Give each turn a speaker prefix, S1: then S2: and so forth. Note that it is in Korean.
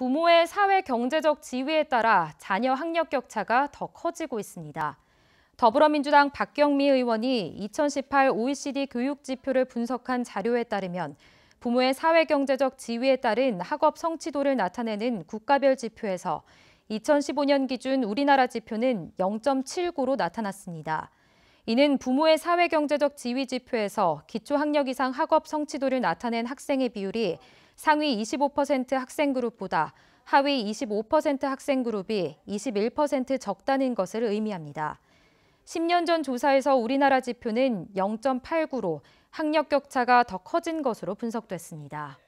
S1: 부모의 사회 경제적 지위에 따라 자녀 학력 격차가 더 커지고 있습니다. 더불어민주당 박경미 의원이 2018 OECD 교육 지표를 분석한 자료에 따르면 부모의 사회 경제적 지위에 따른 학업 성취도를 나타내는 국가별 지표에서 2015년 기준 우리나라 지표는 0.79로 나타났습니다. 이는 부모의 사회 경제적 지위 지표에서 기초 학력 이상 학업 성취도를 나타낸 학생의 비율이 상위 25% 학생 그룹보다 하위 25% 학생 그룹이 21% 적다는 것을 의미합니다. 10년 전 조사에서 우리나라 지표는 0.89로 학력 격차가 더 커진 것으로 분석됐습니다.